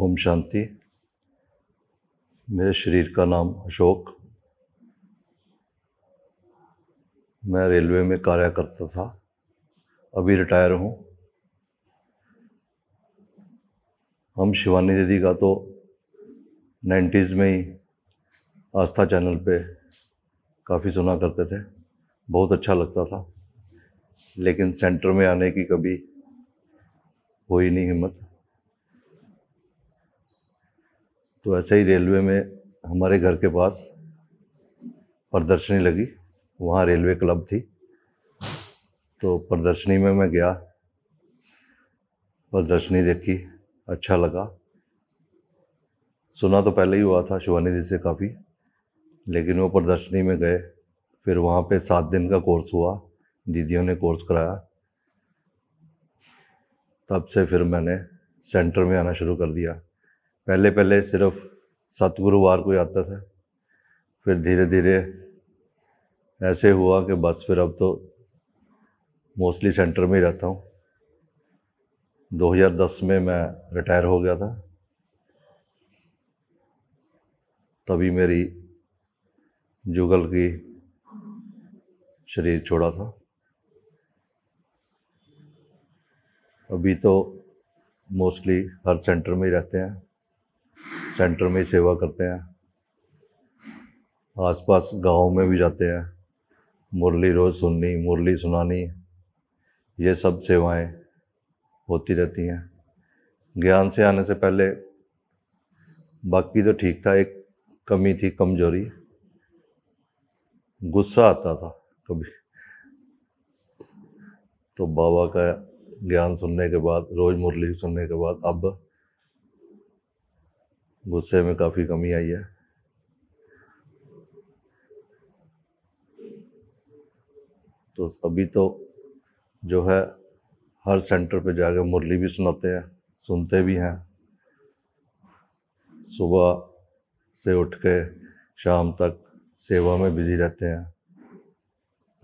ओम शांति मेरे शरीर का नाम अशोक मैं रेलवे में कार्य करता था अभी रिटायर हूँ हम शिवानी दीदी का तो नाइन्टीज़ में ही आस्था चैनल पे काफ़ी सुना करते थे बहुत अच्छा लगता था लेकिन सेंटर में आने की कभी हुई नहीं हिम्मत तो ऐसे ही रेलवे में हमारे घर के पास प्रदर्शनी लगी वहाँ रेलवे क्लब थी तो प्रदर्शनी में मैं गया प्रदर्शनी देखी अच्छा लगा सुना तो पहले ही हुआ था शिवानिधि से काफ़ी लेकिन वो प्रदर्शनी में गए फिर वहाँ पे सात दिन का कोर्स हुआ दीदियों ने कोर्स कराया तब से फिर मैंने सेंटर में आना शुरू कर दिया पहले पहले सिर्फ सत गुरुवार को जाता था फिर धीरे धीरे ऐसे हुआ कि बस फिर अब तो मोस्टली सेंटर में ही रहता हूँ 2010 में मैं रिटायर हो गया था तभी मेरी जुगल की शरीर छोड़ा था अभी तो मोस्टली हर सेंटर में ही रहते हैं सेंटर में सेवा करते हैं आसपास गांव में भी जाते हैं मुरली रोज़ सुननी मुरली सुनानी ये सब सेवाएं होती रहती हैं ज्ञान से आने से पहले बाकी तो ठीक था एक कमी थी कमजोरी गुस्सा आता था कभी तो बाबा का ज्ञान सुनने के बाद रोज़ मुरली सुनने के बाद अब गुस्से में काफ़ी कमी आई है तो अभी तो जो है हर सेंटर पे जाकर मुरली भी सुनाते हैं सुनते भी हैं सुबह से उठ के शाम तक सेवा में बिजी रहते हैं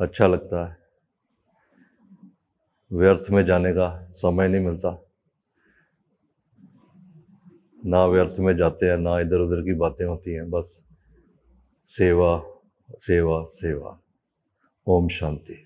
अच्छा लगता है व्यर्थ में जाने का समय नहीं मिलता ना व्यर्थ में जाते हैं ना इधर उधर की बातें होती हैं बस सेवा सेवा सेवा ओम शांति